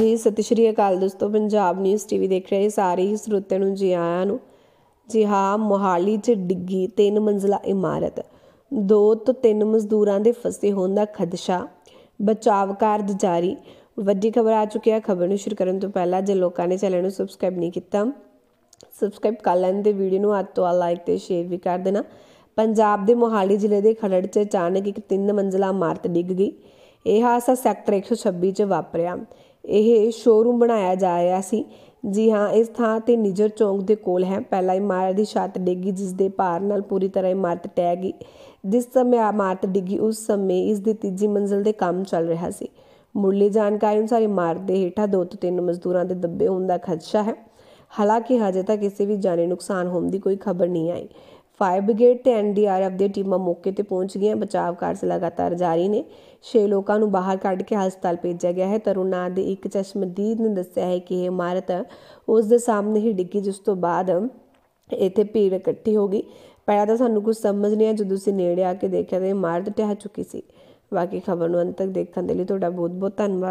ਜੀ ਸਤਿ ਸ਼੍ਰੀ ਅਕਾਲ ਦੋਸਤੋ ਪੰਜਾਬ ਨਿਊਜ਼ ਟੀਵੀ ਦੇਖ ਰਹੇ ਸਾਰੇ ਹੀ ਸਰੋਤਿਆਂ ਨੂੰ ਜੀ ਆਇਆਂ ਨੂੰ ਜੀ ਹਾਂ ਮੁਹਾਲੀ 'ਚ ਡਿੱਗੀ ਤਿੰਨ ਮੰਜ਼ਲਾ ਇਮਾਰਤ ਦੋ ਤੋਂ ਤਿੰਨ ਮਜ਼ਦੂਰਾਂ ਦੇ ਫਸੇ ਹੋਣ ਦਾ ਖਦਸ਼ਾ ਬਚਾਵ ਕਾਰਜ ਜਾਰੀ ਵੱਡੀ ਖਬਰ ਆ ਚੁੱਕੀ ਹੈ ਖਬਰ ਨੂੰ ਸ਼ੁਰੂ ਕਰਨ ਤੋਂ ਪਹਿਲਾਂ ਜੇ ਲੋਕਾਂ ਨੇ ਚੈਨਲ ਨੂੰ ਸਬਸਕ੍ਰਾਈਬ ਨਹੀਂ ਕੀਤਾ ਸਬਸਕ੍ਰਾਈਬ ਕਰ ਲੈਣ ਤੇ ਵੀਡੀਓ ਨੂੰ ਹੱਥ ਤੋਂ ਲਾਈਕ ਤੇ ਸ਼ੇਅਰ ਵੀ ਕਰ ਦੇਣਾ ਪੰਜਾਬ ਦੇ ਮੁਹਾਲੀ ਜ਼ਿਲ੍ਹੇ ਦੇ ਖੜੜ 'ਚ ਅਚਾਨਕ ਇੱਕ ਤਿੰਨ ਮੰਜ਼ਲਾ ਇਮਾਰਤ ਡਿੱਗ ਗਈ ਇਹ ਹਾਦਸਾ ਸੈਕਟਰ 126 'ਚ ਵਾਪਰਿਆ ਇਹ ਸ਼ੋਰੂਮ ਬਣਾਇਆ ਜਾ ਰਿਹਾ ਸੀ ਜੀ ਹਾਂ ਇਸ ਥਾਂ ਤੇ ਨਿਜਰ ਚੌਂਕ ਦੇ ਕੋਲ ਹੈ ਪਹਿਲਾ ਇਮਾਰਤ ਦੀ ਛੱਤ ਡਿੱਗੀ ਜਿਸ ਦੇ ਭਾਰ ਨਾਲ ਪੂਰੀ ਤਰ੍ਹਾਂ ਇਮਾਰਤ ਟਹਿ ਗਈ ਜਿਸ ਸਮੇਂ ਇਮਾਰਤ ਡਿੱਗੀ ਉਸ ਸਮੇਂ ਇਸ ਦੀ ਤੀਜੀ ਮੰਜ਼ਲ ਦੇ ਕੰਮ ਚੱਲ ਰਿਹਾ ਸੀ ਮੁੱਢਲੀ ਜਾਣਕਾਰੀ ਅਨੁਸਾਰ ਇਮਾਰਤ ਦੇ ਹੇਠਾਂ ਦੋ ਤੋਂ ਤਿੰਨ ਮਜ਼ਦੂਰਾਂ ਦੇ ਦੱਬੇ ਹੋਣ ਦਾ ਖਦਸ਼ਾ ਹੈ ਹਾਲਾਂਕਿ ਹਜੇ ਤੱਕ ਕਿਸੇ ਵੀ ਜਾਨੀ ਨੁਕਸਾਨ ਹੋਣ ਦੀ ਕੋਈ ਖਬਰ ਨਹੀਂ ਆਈ ਫਾਇਰ ਬ੍ਰਿਗੇਡ ਤੇ ਐਨਡੀਆਰਐਫ ਦੀ ਟੀਮਾਂ ਮੌਕੇ ਤੇ ਪਹੁੰਚ ਗਈਆਂ ਬਚਾਅ ਕਾਰਜ ਲਗਾਤਾਰ ਜਾਰੀ ਨੇ 6 ਲੋਕਾਂ ਨੂੰ ਬਾਹਰ ਕੱਢ ਕੇ ਹਸਪਤਾਲ ਭੇਜਿਆ ਗਿਆ ਹੈ ਤਰੁਨਾ ਦੇ ਇੱਕ ਚਸ਼ਮਦੀਦ ਨੇ ਦੱਸਿਆ ਹੈ ਕਿ ਇਹ ਇਮਾਰਤ ਉਸ ਦੇ ਸਾਹਮਣੇ ਹੀ ਡਿੱਗੀ ਜਿਸ ਤੋਂ ਬਾਅਦ ਇੱਥੇ ਭੀੜ ਇਕੱਠੀ ਹੋ ਗਈ ਪਹਿਲਾਂ ਤਾਂ ਸਾਨੂੰ ਕੁਝ ਸਮਝ ਨਹੀਂ ਆ ਜਦੋਂ ਅਸੀਂ ਨੇੜੇ ਆ ਕੇ ਦੇਖਿਆ ਤਾਂ ਇਮਾਰਤ ਢਹਿ ਚੁੱਕੀ ਸੀ ਬਾਕੀ ਖਬਰ ਨੂੰ ਅੰਤ ਤੱਕ ਦੇਖਣ ਦੇ ਲਈ ਤੁਹਾਡਾ ਬਹੁਤ ਬਹੁਤ ਧੰਨਵਾਦ